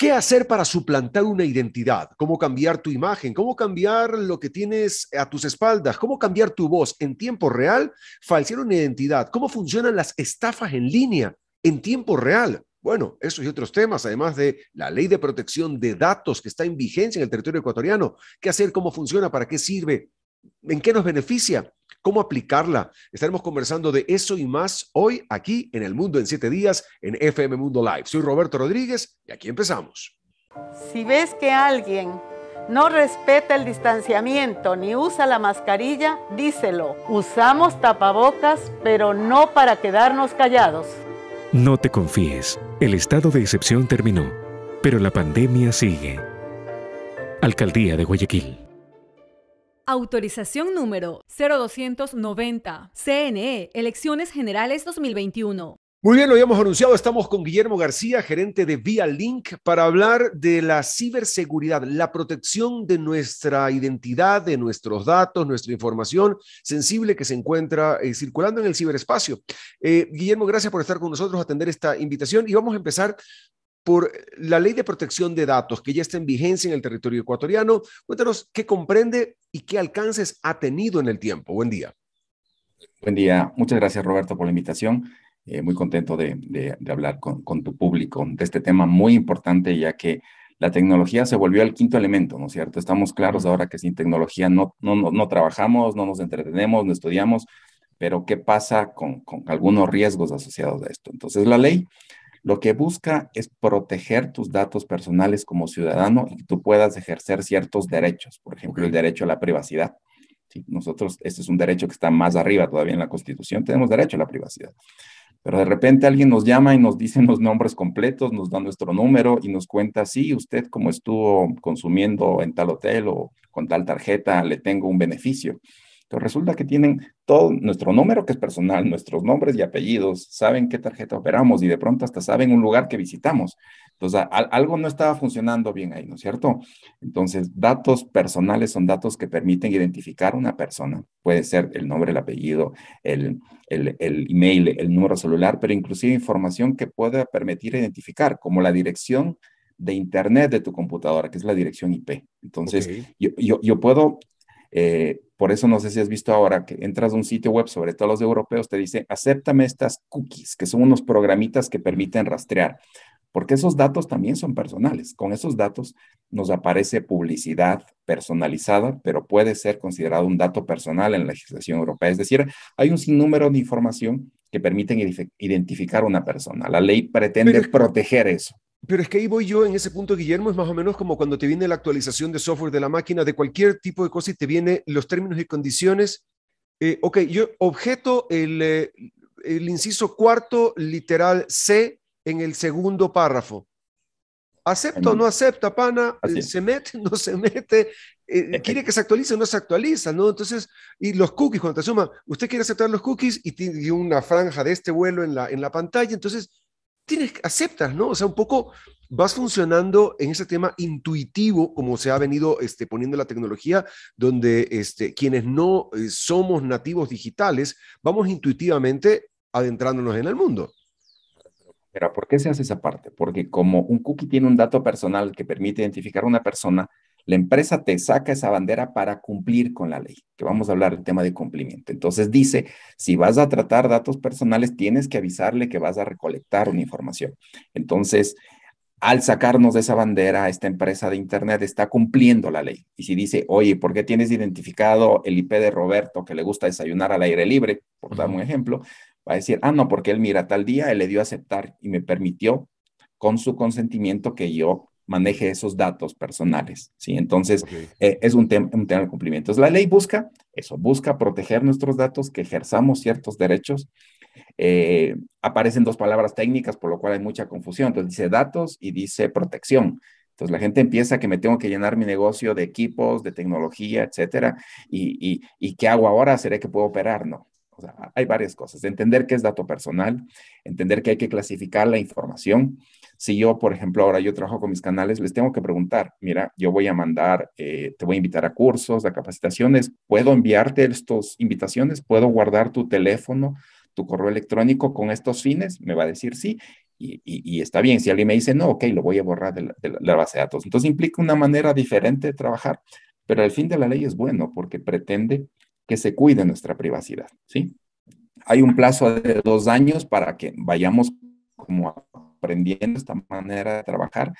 ¿Qué hacer para suplantar una identidad? ¿Cómo cambiar tu imagen? ¿Cómo cambiar lo que tienes a tus espaldas? ¿Cómo cambiar tu voz en tiempo real? Falsear una identidad. ¿Cómo funcionan las estafas en línea en tiempo real? Bueno, esos y otros temas, además de la ley de protección de datos que está en vigencia en el territorio ecuatoriano. ¿Qué hacer? ¿Cómo funciona? ¿Para qué sirve? ¿En qué nos beneficia? cómo aplicarla. Estaremos conversando de eso y más hoy aquí en El Mundo en siete días en FM Mundo Live. Soy Roberto Rodríguez y aquí empezamos. Si ves que alguien no respeta el distanciamiento ni usa la mascarilla, díselo. Usamos tapabocas, pero no para quedarnos callados. No te confíes, el estado de excepción terminó, pero la pandemia sigue. Alcaldía de Guayaquil. Autorización número 0290. CNE, Elecciones Generales 2021. Muy bien, lo habíamos anunciado, estamos con Guillermo García, gerente de Vialink, Link, para hablar de la ciberseguridad, la protección de nuestra identidad, de nuestros datos, nuestra información sensible que se encuentra eh, circulando en el ciberespacio. Eh, Guillermo, gracias por estar con nosotros, atender esta invitación y vamos a empezar por la ley de protección de datos que ya está en vigencia en el territorio ecuatoriano. Cuéntanos qué comprende y qué alcances ha tenido en el tiempo. Buen día. Buen día. Muchas gracias, Roberto, por la invitación. Eh, muy contento de, hablar con, tu público de este tema muy importante, ya que la tecnología se volvió el quinto elemento, ¿no es cierto? Estamos claros ahora que sin tecnología no, no, trabajamos, no nos entretenemos, no estudiamos, pero ¿qué pasa con algunos riesgos asociados a esto? Entonces, la ley lo que busca es proteger tus datos personales como ciudadano y que tú puedas ejercer ciertos derechos, por ejemplo, el derecho a la privacidad. nosotros, este es un derecho que está más arriba todavía en la Constitución, tenemos derecho a la privacidad. Pero de repente alguien nos llama y nos dice los nombres completos, nos da nuestro número y nos cuenta, sí, usted como estuvo consumiendo en tal hotel o con tal tarjeta, le tengo un beneficio. Entonces resulta que tienen todo nuestro número que es personal, nuestros nombres y apellidos, saben qué tarjeta operamos y de pronto hasta saben un lugar que visitamos. Entonces, algo no estaba funcionando bien ahí, ¿no es cierto? Entonces, datos personales son datos que permiten identificar a una persona. Puede ser el nombre, el apellido, el, el, email, el número celular, pero inclusive información que pueda permitir identificar, como la dirección de internet de tu computadora, que es la dirección IP. Entonces, yo, yo, yo, puedo eh, por eso no sé si has visto ahora que entras a un sitio web, sobre todo los europeos, te dice, acéptame estas cookies, que son unos programitas que permiten rastrear, porque esos datos también son personales. Con esos datos nos aparece publicidad personalizada, pero puede ser considerado un dato personal en la legislación europea. Es decir, hay un sinnúmero de información que permiten identificar a una persona. La ley pretende proteger eso. Pero es que ahí voy yo en ese punto, Guillermo, es más o menos como cuando te viene la actualización de software de la máquina, de cualquier tipo de cosa y te vienen los términos y condiciones. Eh, ok, yo objeto eh, el, inciso cuarto, literal C, en el segundo párrafo. ¿Acepto o no acepta, pana? ¿Se mete? ¿No se mete? Eh, ¿Quiere que se actualice o no se actualiza? ¿no? Entonces, y los cookies, cuando te suman, usted quiere aceptar los cookies y tiene una franja de este vuelo en la, en la pantalla, entonces tienes, aceptas, ¿no? O sea, un poco vas funcionando en ese tema intuitivo, como se ha venido este, poniendo la tecnología, donde este, quienes no eh, somos nativos digitales, vamos intuitivamente adentrándonos en el mundo. Pero ¿por qué se hace esa parte? Porque como un cookie tiene un dato personal que permite identificar a una persona, la empresa te saca esa bandera para cumplir con la ley, que vamos a hablar del tema de cumplimiento. Entonces dice, si vas a tratar datos personales, tienes que avisarle que vas a recolectar una información. Entonces, al sacarnos de esa bandera, esta empresa de Internet está cumpliendo la ley. Y si dice, oye, ¿por qué tienes identificado el IP de Roberto que le gusta desayunar al aire libre? Por dar un ejemplo, va a decir, ah, no, porque él mira tal día, él le dio a aceptar y me permitió con su consentimiento que yo maneje esos datos personales, ¿sí? Entonces, eh, es un, tema un tema de cumplimiento. Entonces, la ley busca eso, busca proteger nuestros datos, que ejerzamos ciertos derechos. Eh, aparecen dos palabras técnicas, por lo cual hay mucha confusión. Entonces, dice datos y dice protección. Entonces la gente empieza que me tengo que llenar mi negocio de equipos, de tecnología, etcétera. Y, y, y qué hago ahora? ¿Seré que puedo operar? No. O sea, hay varias cosas. Entender qué es dato personal, entender que hay que clasificar la información, si yo, por ejemplo, ahora yo trabajo con mis canales, les tengo que preguntar, mira, yo voy a mandar, eh, te voy a invitar a cursos, a capacitaciones, ¿puedo enviarte estas invitaciones? ¿Puedo guardar tu teléfono, tu correo electrónico con estos fines? Me va a decir sí. Y, está bien. Si alguien me dice, no, ok, lo voy a borrar de la, base de datos. Entonces implica una manera diferente de trabajar, pero el fin de la ley es bueno porque pretende que se cuide nuestra privacidad, ¿sí? Hay un plazo de dos años para que vayamos como aprendiendo esta manera de trabajar.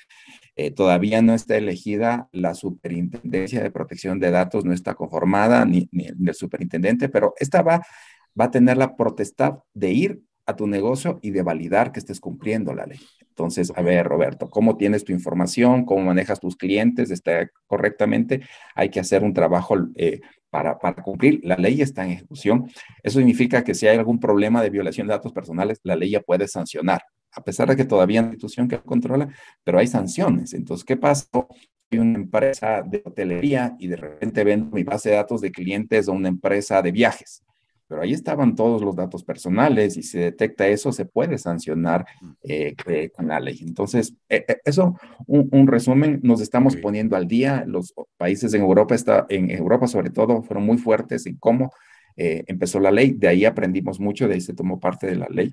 Eh, todavía no está elegida la superintendencia de protección de datos, no está conformada ni, el superintendente, pero esta va, a tener la potestad de ir a tu negocio y de validar que estés cumpliendo la ley. Entonces, a ver, Roberto, ¿cómo tienes tu información? ¿Cómo manejas tus clientes? ¿Está correctamente? Hay que hacer un trabajo eh, para, para, cumplir. La ley está en ejecución. Eso significa que si hay algún problema de violación de datos personales, la ley ya puede sancionar a pesar de que todavía hay institución que controla, pero hay sanciones. Entonces, ¿qué pasó? Hay una empresa de hotelería y de repente vendo mi base de datos de clientes a una empresa de viajes. Pero ahí estaban todos los datos personales y si detecta eso, se puede sancionar eh, con la ley. Entonces, e, e, eso, un, resumen, nos estamos poniendo al día. Los países en Europa, está, en Europa sobre todo, fueron muy fuertes en cómo eh, empezó la ley. De ahí aprendimos mucho, de ahí se tomó parte de la ley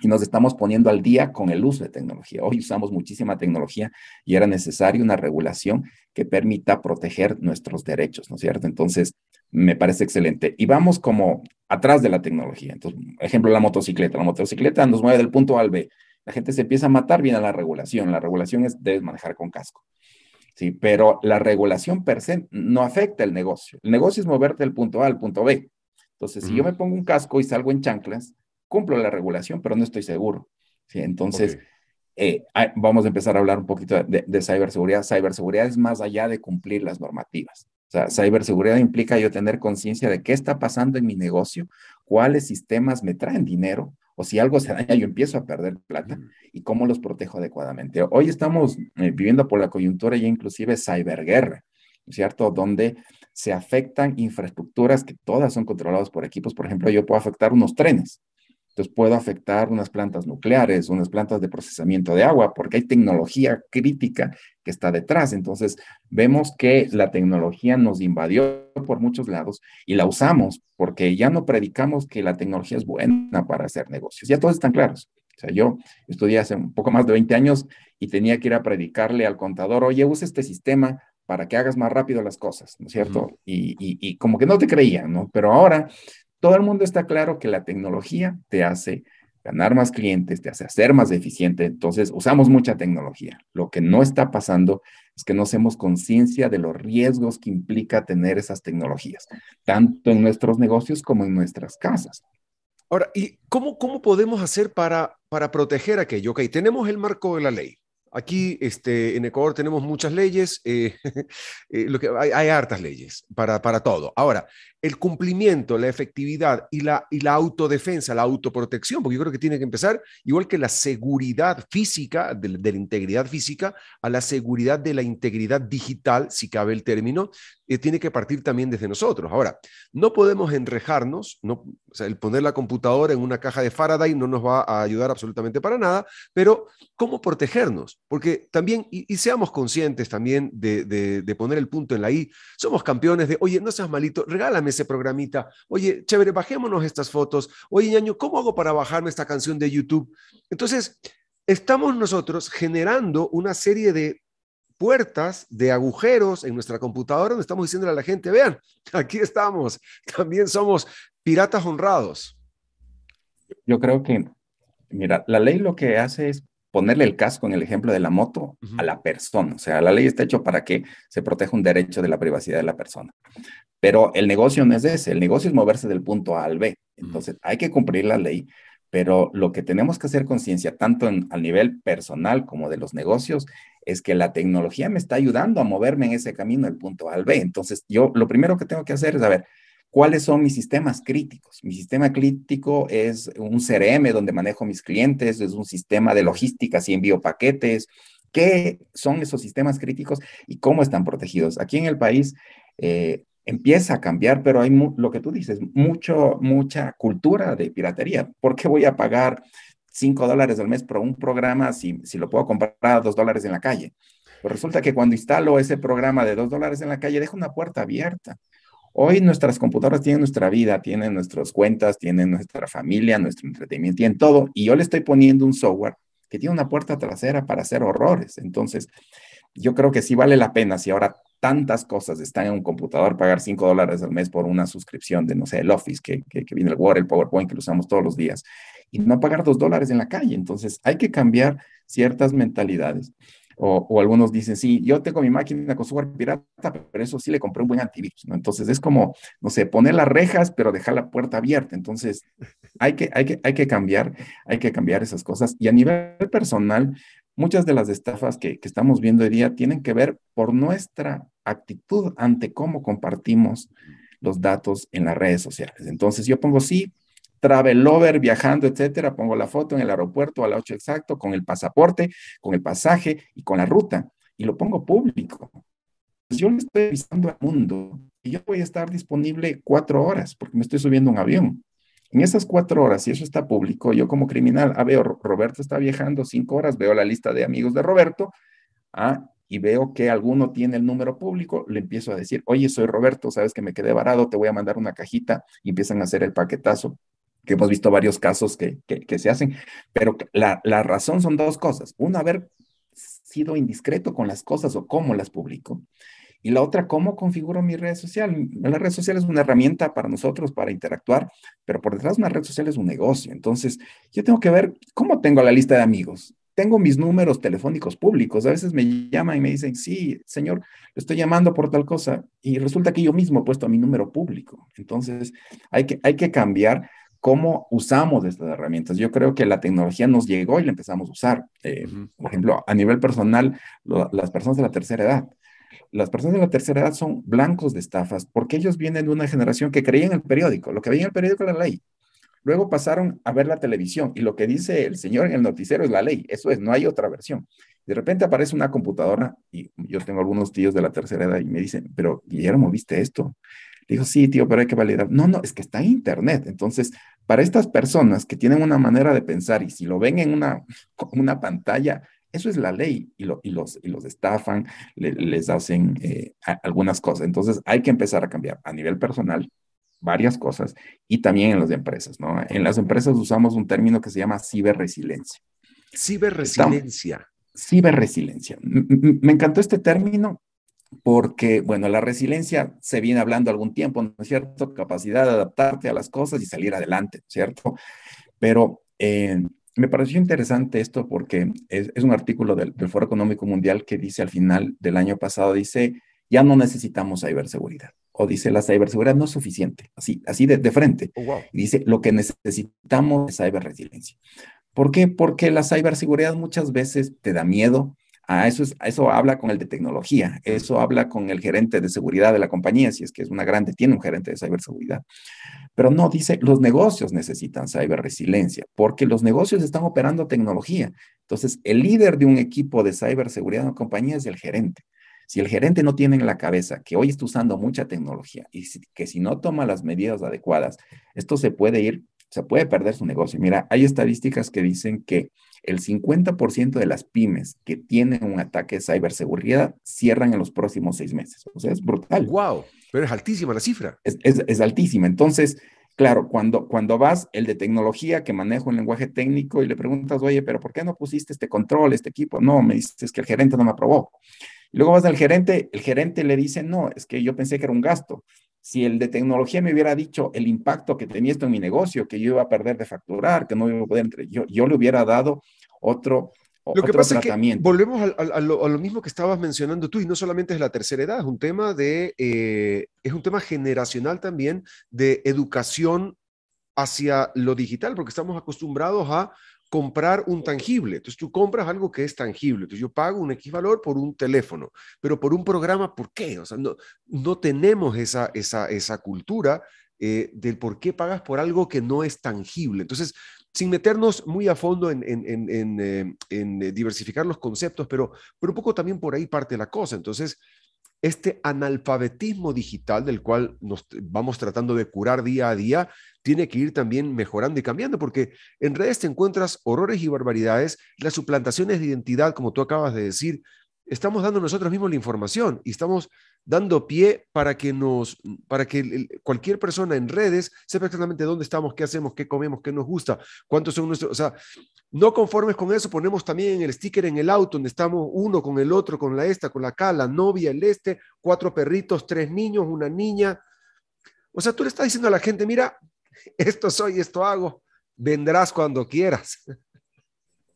y nos estamos poniendo al día con el uso de tecnología. Hoy usamos muchísima tecnología y era necesaria una regulación que permita proteger nuestros derechos, ¿no es cierto? Entonces, me parece excelente. Y vamos como atrás de la tecnología. Entonces, ejemplo, la motocicleta. La motocicleta nos mueve del punto A al B. La gente se empieza a matar, bien a la regulación. La regulación es debes manejar con casco. Sí, pero la regulación per se no afecta el negocio. El negocio es moverte del punto A al punto B. Entonces, si yo me pongo un casco y salgo en chanclas, cumplo la regulación, pero no estoy seguro. Entonces, eh, vamos a empezar a hablar un poquito de, ciberseguridad. Ciberseguridad es más allá de cumplir las normativas. O sea, ciberseguridad implica yo tener conciencia de qué está pasando en mi negocio, cuáles sistemas me traen dinero, o si algo se daña, yo empiezo a perder plata y cómo los protejo adecuadamente. Hoy estamos eh, viviendo por la coyuntura ya inclusive ciberguerra, ¿cierto? Donde se afectan infraestructuras que todas son controladas por equipos. Por ejemplo, yo puedo afectar unos trenes, entonces puedo afectar unas plantas nucleares, unas plantas de procesamiento de agua, porque hay tecnología crítica que está detrás. Entonces vemos que la tecnología nos invadió por muchos lados y la usamos porque ya no predicamos que la tecnología es buena para hacer negocios. Ya todos están claros. O sea, yo estudié hace un poco más de 20 años y tenía que ir a predicarle al contador, oye, usa este sistema para que hagas más rápido las cosas, ¿no es cierto? y, y, como que no te creían, ¿no? Pero ahora todo el mundo está claro que la tecnología te hace ganar más clientes, te hace ser más eficiente. Entonces, usamos mucha tecnología. Lo que no está pasando es que no hacemos conciencia de los riesgos que implica tener esas tecnologías, tanto en nuestros negocios como en nuestras casas. Ahora, ¿y cómo, cómo podemos hacer para, para proteger aquello? Ok, tenemos el marco de la ley, Aquí este, en Ecuador tenemos muchas leyes, eh, eh, lo que, hay, hay, hartas leyes para, para todo. Ahora, el cumplimiento, la efectividad y la, y la autodefensa, la autoprotección, porque yo creo que tiene que empezar, igual que la seguridad física, de, la integridad física, a la seguridad de la integridad digital, si cabe el término, eh, tiene que partir también desde nosotros. Ahora, no podemos enrejarnos, no, el poner la computadora en una caja de Faraday no nos va a ayudar absolutamente para nada, pero ¿cómo protegernos? Porque también, y, seamos conscientes también de, de poner el punto en la I, somos campeones de, oye, no seas malito, regálame ese programita. Oye, chévere, bajémonos estas fotos. Oye, ñaño, ¿cómo hago para bajarme esta canción de YouTube? Entonces, estamos nosotros generando una serie de puertas, de agujeros en nuestra computadora donde estamos diciéndole a la gente, vean, aquí estamos, también somos piratas honrados. Yo creo que, mira, la ley lo que hace es ponerle el casco en el ejemplo de la moto a la persona. O sea, la ley está hecha para que se proteja un derecho de la privacidad de la persona. Pero el negocio no es ese, el negocio es moverse del punto A al B. Entonces, hay que cumplir la ley, pero lo que tenemos que hacer conciencia, tanto en, al nivel personal como de los negocios, es que la tecnología me está ayudando a moverme en ese camino del punto A al B. Entonces, yo lo primero que tengo que hacer es, a ver, ¿Cuáles son mis sistemas críticos? Mi sistema crítico es un CRM donde manejo mis clientes, es un sistema de logística si envío paquetes. ¿Qué son esos sistemas críticos y cómo están protegidos? Aquí en el país eh, empieza a cambiar, pero hay lo que tú dices, mucho, mucha cultura de piratería. ¿Por qué voy a pagar 5 dólares al mes por un programa si, lo puedo comprar a 2 dólares en la calle? Pues resulta que cuando instalo ese programa de 2 dólares en la calle, dejo una puerta abierta. Hoy nuestras computadoras tienen nuestra vida, tienen nuestras cuentas, tienen nuestra familia, nuestro entretenimiento, tienen todo. Y yo le estoy poniendo un software que tiene una puerta trasera para hacer horrores. Entonces, yo creo que sí vale la pena si ahora tantas cosas están en un computador, pagar 5 dólares al mes por una suscripción de, no sé, el Office, que, viene el Word, el PowerPoint, que lo usamos todos los días, y no pagar 2 dólares en la calle. Entonces, hay que cambiar ciertas mentalidades. O, algunos dicen, sí, yo tengo mi máquina con software pirata, pero eso sí le compré un buen antivirus, Entonces es como, no sé, poner las rejas, pero dejar la puerta abierta. Entonces hay que, hay que, hay que cambiar, hay que cambiar esas cosas. Y a nivel personal, muchas de las estafas que, que estamos viendo hoy día tienen que ver por nuestra actitud ante cómo compartimos los datos en las redes sociales. Entonces yo pongo sí, travelover viajando, etcétera, pongo la foto en el aeropuerto a la 8 exacto, con el pasaporte, con el pasaje y con la ruta, y lo pongo público. Pues yo le estoy avisando al mundo y yo voy a estar disponible cuatro horas porque me estoy subiendo un avión. En esas cuatro horas, si eso está público, yo como criminal, ah, veo, Roberto está viajando cinco horas, veo la lista de amigos de Roberto, ah, y veo que alguno tiene el número público, le empiezo a decir, oye, soy Roberto, sabes que me quedé varado, te voy a mandar una cajita, y empiezan a hacer el paquetazo que hemos visto varios casos que, que, se hacen, pero la, la, razón son dos cosas. Una, haber sido indiscreto con las cosas o cómo las publico. Y la otra, cómo configuro mi red social. La red social es una herramienta para nosotros, para interactuar, pero por detrás de una red social es un negocio. Entonces, yo tengo que ver cómo tengo la lista de amigos, tengo mis números telefónicos públicos. A veces me llaman y me dicen, sí, señor, le estoy llamando por tal cosa. Y resulta que yo mismo he puesto mi número público. Entonces, hay que, hay que cambiar cómo usamos estas herramientas. Yo creo que la tecnología nos llegó y la empezamos a usar. Eh, por ejemplo, a nivel personal, las personas de la tercera edad. Las personas de la tercera edad son blancos de estafas porque ellos vienen de una generación que creía en el periódico. Lo que veía en el periódico era la ley. Luego pasaron a ver la televisión y lo que dice el señor en el noticiero es la ley. Eso es, no hay otra versión. De repente aparece una computadora y yo tengo algunos tíos de la tercera edad y me dicen, pero Guillermo, ¿viste esto? dijo, sí, tío, pero hay que validar. No, no, es que está Internet. Entonces, para estas personas que tienen una manera de pensar y si lo ven en una, una pantalla, eso es la ley y, y, los, y los estafan, les hacen eh, algunas cosas. Entonces, hay que empezar a cambiar a nivel personal varias cosas y también en las empresas, ¿no? En las empresas usamos un término que se llama ciberresiliencia. Ciberresiliencia. Ciberresiliencia. Me encantó este término porque, bueno, la resiliencia se viene hablando algún tiempo, ¿no es cierto? Capacidad de adaptarte a las cosas y salir adelante, ¿cierto? Pero eh, me pareció interesante esto porque es, un artículo del, Foro Económico Mundial que dice al final del año pasado, dice, ya no necesitamos ciberseguridad. O dice, la ciberseguridad no es suficiente, así, así de, frente. Oh, dice, lo que necesitamos es ciberresiliencia. ¿Por qué? Porque la ciberseguridad muchas veces te da miedo, Ah, eso, eso habla con el de tecnología, eso habla con el gerente de seguridad de la compañía, si es que es una grande, tiene un gerente de ciberseguridad. Pero no, dice, los negocios necesitan ciberresiliencia, porque los negocios están operando tecnología. Entonces, el líder de un equipo de ciberseguridad en una compañía es el gerente. Si el gerente no tiene en la cabeza que hoy está usando mucha tecnología y que si no toma las medidas adecuadas, esto se puede ir se puede perder su negocio. Mira, hay estadísticas que dicen que el 50% de las pymes que tienen un ataque de ciberseguridad cierran en los próximos seis meses. O sea, es brutal. ¡Wow! Pero es altísima la cifra. Es, es, altísima. Entonces, claro, cuando, cuando vas el de tecnología que manejo un lenguaje técnico y le preguntas, oye, pero ¿por qué no pusiste este control, este equipo? No, me dices que el gerente no me aprobó. luego vas al gerente, el gerente le dice, no, es que yo pensé que era un gasto. Si el de tecnología me hubiera dicho el impacto que tenía esto en mi negocio, que yo iba a perder de facturar, que no iba a poder, yo, yo le hubiera dado otro, lo que pasa tratamiento. volvemos a, lo, mismo que estabas mencionando tú, y no solamente es la tercera edad, es un tema, de, eh, es un tema generacional también de educación hacia lo digital, porque estamos acostumbrados a comprar un tangible. Entonces tú compras algo que es tangible. Entonces yo pago un X valor por un teléfono, pero por un programa, ¿por qué? O sea, no, no tenemos esa, esa, esa cultura eh, del por qué pagas por algo que no es tangible. Entonces, sin meternos muy a fondo en, en, en, en eh, diversificar los conceptos, pero, pero un poco también por ahí parte la cosa. Entonces, este analfabetismo digital del cual nos vamos tratando de curar día a día, tiene que ir también mejorando y cambiando, porque en redes te encuentras horrores y barbaridades, las suplantaciones de identidad, como tú acabas de decir, estamos dando nosotros mismos la información y estamos dando pie para que, nos, para que cualquier persona en redes sepa exactamente dónde estamos, qué hacemos, qué comemos, qué nos gusta, cuántos son nuestros, o sea, no conformes con eso, ponemos también el sticker en el auto donde estamos uno con el otro, con la esta, con la acá, la novia, el este, cuatro perritos, tres niños, una niña. O sea, tú le estás diciendo a la gente, mira, esto soy, esto hago, vendrás cuando quieras.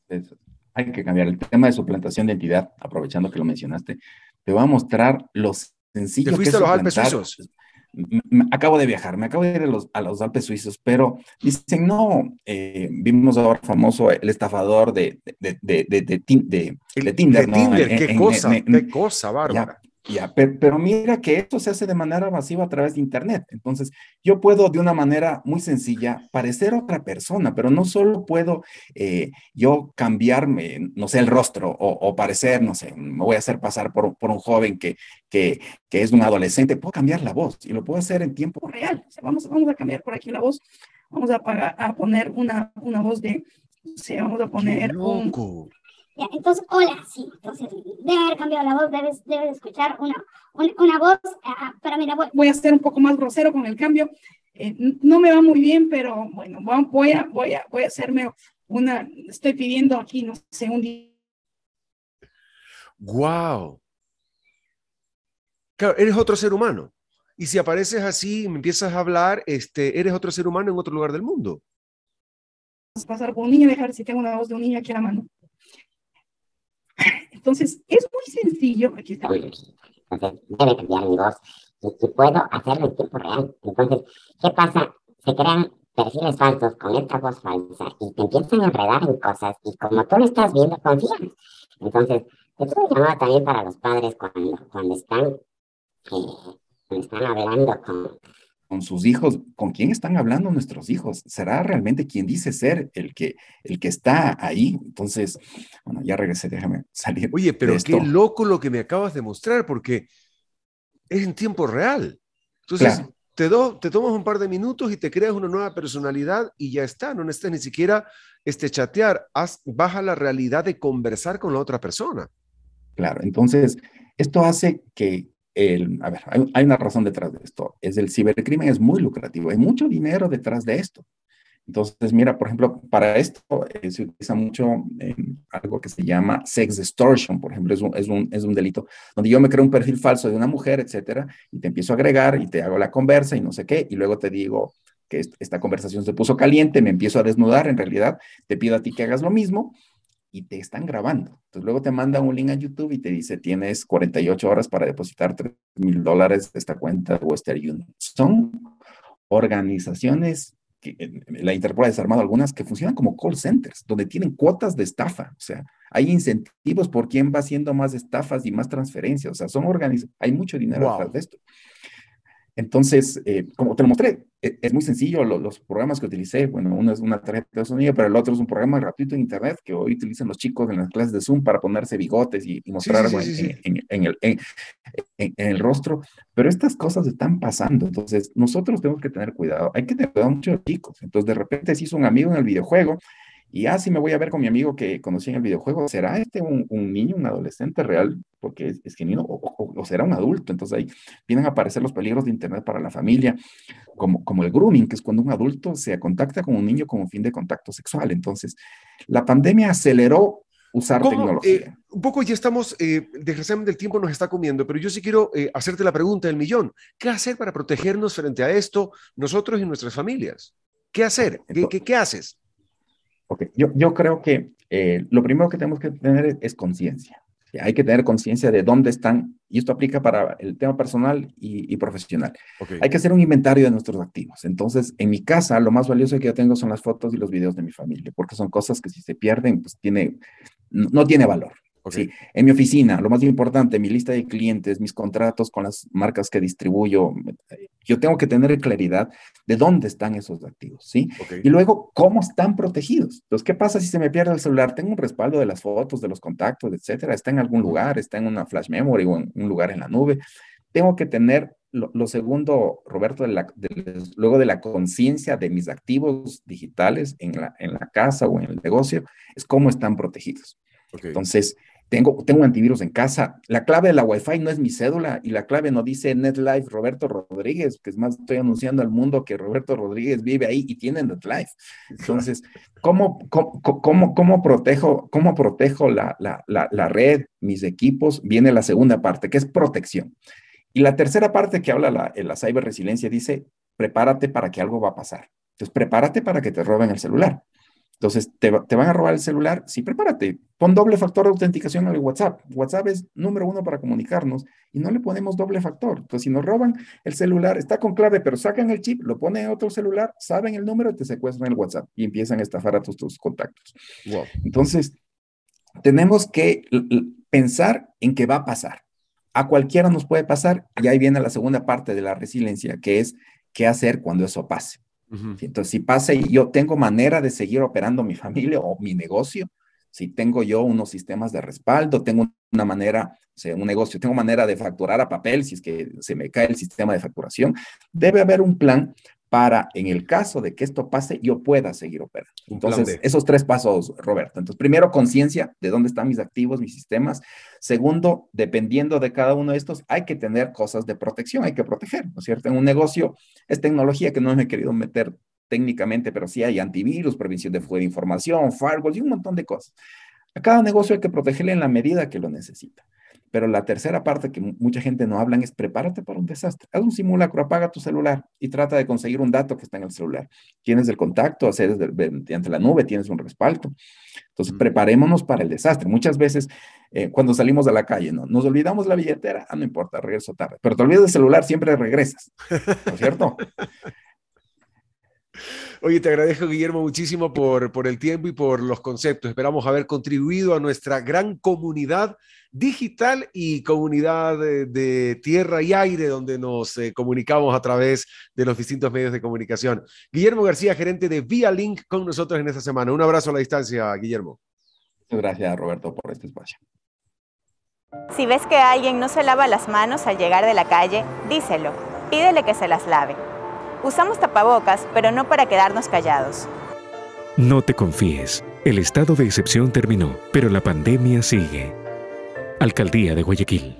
Eso hay que cambiar. El tema de suplantación de entidad, aprovechando que lo mencionaste, te voy a mostrar los sencillos ¿Te fuiste a los Alpes suizos? acabo de viajar, me acabo de ir a los, a los Alpes suizos, pero dicen, no, eh, vimos ahora famoso el estafador de, de, de, de, de Tinder. qué cosa, qué cosa, bárbara pero, mira que esto se hace de manera masiva a través de Internet. Entonces, yo puedo de una manera muy sencilla parecer otra persona, pero no solo puedo eh, yo cambiarme, no sé, el rostro o, parecer, no sé, me voy a hacer pasar por, un joven que, que, es un adolescente, puedo cambiar la voz y lo puedo hacer en tiempo real. vamos, vamos a cambiar por aquí la voz, vamos a, poner una, voz de, vamos a poner un, entonces, hola, sí, entonces debe haber cambiado la voz, debes, escuchar una, una, voz, ah, voy. a ser un poco más grosero con el cambio, eh, no me va muy bien, pero bueno, voy a, voy a, voy a hacerme una, estoy pidiendo aquí, no sé, un día. Wow. Claro, eres otro ser humano. Y si apareces así, y me empiezas a hablar, este, eres otro ser humano en otro lugar del mundo. Vamos a pasar con un niño, dejar si tengo una voz de un niño aquí a la mano. Entonces, es muy sencillo. Aquí está. Entonces, debe cambiar mi voz y, puedo hacerlo en tiempo real. Entonces, ¿qué pasa? Se crean perfiles falsos con esta voz falsa y te empiezan a enredar en cosas y como tú lo estás viendo, confías. Entonces, es un llamado también para los padres cuando, cuando están, eh, cuando están hablando con con sus hijos, ¿con quién están hablando nuestros hijos? ¿Será realmente quien dice ser el que, el que está ahí? Entonces, bueno, ya regresé, déjame salir. Oye, pero qué loco lo que me acabas de mostrar, porque es en tiempo real. Entonces, te, te tomas un par de minutos y te creas una nueva personalidad y ya está, no necesitas ni siquiera este, chatear, baja la realidad de conversar con la otra persona. Claro, entonces, esto hace que, a ver, hay, una razón detrás de esto. Es el cibercrimen es muy lucrativo, hay mucho dinero detrás de esto. Entonces, mira, por ejemplo, para esto eh, se utiliza mucho eh, algo que se llama sex distortion, por ejemplo, es un, es un, delito donde yo me creo un perfil falso de una mujer, etcétera, y te empiezo a agregar y te hago la conversa y no sé qué, y luego te digo que esta conversación se puso caliente, me empiezo a desnudar, en realidad te pido a ti que hagas lo mismo, y te están grabando. Entonces luego te manda un link a YouTube y te dice, tienes 48 horas para depositar 3 mil dólares de esta cuenta de Western Union. Son organizaciones eh, la Interpol ha desarmado algunas que funcionan como call centers, donde tienen cuotas de estafa. O sea, hay incentivos por quien va haciendo más estafas y más transferencias. O sea, son organizaciones, hay mucho dinero detrás de esto. Entonces, eh, como te lo mostré, e, es, muy sencillo los programas que utilicé. Bueno, uno es una tarjeta de sonido, pero el otro es un programa gratuito en Internet que hoy utilizan los chicos en las clases de Zoom para ponerse bigotes y, mostrar en, el, rostro. Pero estas cosas están pasando. Entonces, nosotros tenemos que tener cuidado. Hay que tener cuidado mucho chicos. Entonces, de repente se hizo un amigo en el videojuego y así ah, me voy a ver con mi amigo que conocí en el videojuego. ¿Será este un, niño, un adolescente real? Porque es, es o, será un adulto. Entonces ahí vienen a aparecer los peligros de Internet para la familia, como, como el grooming, que es cuando un adulto se contacta con un niño como fin de contacto sexual. Entonces, la pandemia aceleró usar tecnología. Eh, un poco ya estamos, eh, desgraciadamente el tiempo nos está comiendo, pero yo sí quiero eh, hacerte la pregunta del millón. ¿Qué hacer para protegernos frente a esto, nosotros y nuestras familias? ¿Qué hacer? qué, qué haces? Yo, yo creo que eh, lo primero que tenemos que tener es, conciencia. Hay que tener conciencia de dónde están, y esto aplica para el tema personal y, profesional. Hay que hacer un inventario de nuestros activos. Entonces, en mi casa, lo más valioso que yo tengo son las fotos y los videos de mi familia, porque son cosas que si se pierden, pues tiene, no tiene valor. Sí, en mi oficina, lo más importante, mi lista de clientes, mis contratos con las marcas que distribuyo, yo tengo que tener claridad de dónde están esos activos, ¿sí? Y luego, ¿cómo están protegidos? Entonces, ¿qué pasa si se me pierde el celular? Tengo un respaldo de las fotos, de los contactos, etcétera. Está en algún lugar, está en una flash memory o en un lugar en la nube. Tengo que tener lo, segundo, Roberto, luego de la conciencia de mis activos digitales en la, en la casa o en el negocio, es cómo están protegidos. Entonces, tengo, antivirus en casa. La clave de la Wi-Fi no es mi cédula y la clave no dice NetLife Roberto Rodríguez, que es más, estoy anunciando al mundo que Roberto Rodríguez vive ahí y tiene NetLife. Entonces, ¿cómo, cómo, cómo, protejo, cómo protejo la, la, la, red, mis equipos? Viene la segunda parte, que es protección. Y la tercera parte que habla la, la cyber resiliencia dice, prepárate para que algo va a pasar. Entonces, prepárate para que te roben el celular. Entonces, ¿te, van a robar el celular? Sí, prepárate. Pon doble factor de autenticación al WhatsApp. WhatsApp es número uno para comunicarnos y no le ponemos doble factor. Entonces, si nos roban el celular, está con clave, pero sacan el chip, lo ponen en otro celular, saben el número y te secuestran el WhatsApp y empiezan a estafar a todos tus contactos. Entonces, tenemos que pensar en qué va a pasar. A cualquiera nos puede pasar y ahí viene la segunda parte de la resiliencia, que es qué hacer cuando eso pase. Entonces, si pasa y yo tengo manera de seguir operando mi familia o mi negocio, si tengo yo unos sistemas de respaldo, tengo una manera, un negocio, tengo manera de facturar a papel, si es que se me cae el sistema de facturación, debe haber un plan para, en el caso de que esto pase, yo pueda seguir operando. Entonces, esos tres pasos, Roberto. Entonces, primero, conciencia de dónde están mis activos, mis sistemas. Segundo, dependiendo de cada uno de estos, hay que tener cosas de protección, hay que proteger, ¿no es cierto? En un negocio es tecnología que no me he querido meter técnicamente, pero sí hay antivirus, prevención de fuga de información, firewalls y un montón de cosas. A cada negocio hay que protegerle en la medida que lo necesita. Pero la tercera parte que mucha gente no habla es prepárate para un desastre. Haz un simulacro, apaga tu celular y trata de conseguir un dato que está en el celular. Tienes el contacto, haces ante la nube, tienes un respaldo. Entonces, preparémonos para el desastre. Muchas veces eh, cuando salimos a la calle, ¿no? Nos olvidamos la billetera, ah, no importa, regreso tarde. Pero te olvidas del celular, siempre regresas, ¿no es cierto? Oye, te agradezco, Guillermo, muchísimo por, el tiempo y por los conceptos. Esperamos haber contribuido a nuestra gran comunidad digital y comunidad de, tierra y aire, donde nos eh, comunicamos a través de los distintos medios de comunicación. Guillermo García, gerente de Vialink Link, con nosotros en esta semana. Un abrazo a la distancia, Guillermo. Muchas gracias, Roberto, por este espacio. Si ves que alguien no se lava las manos al llegar de la calle, díselo. Pídele que se las lave. Usamos tapabocas, pero no para quedarnos callados. No te confíes. El estado de excepción terminó, pero la pandemia sigue. Alcaldía de Guayaquil.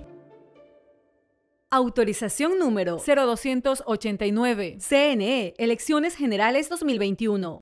Autorización número 0289. CNE, Elecciones Generales 2021.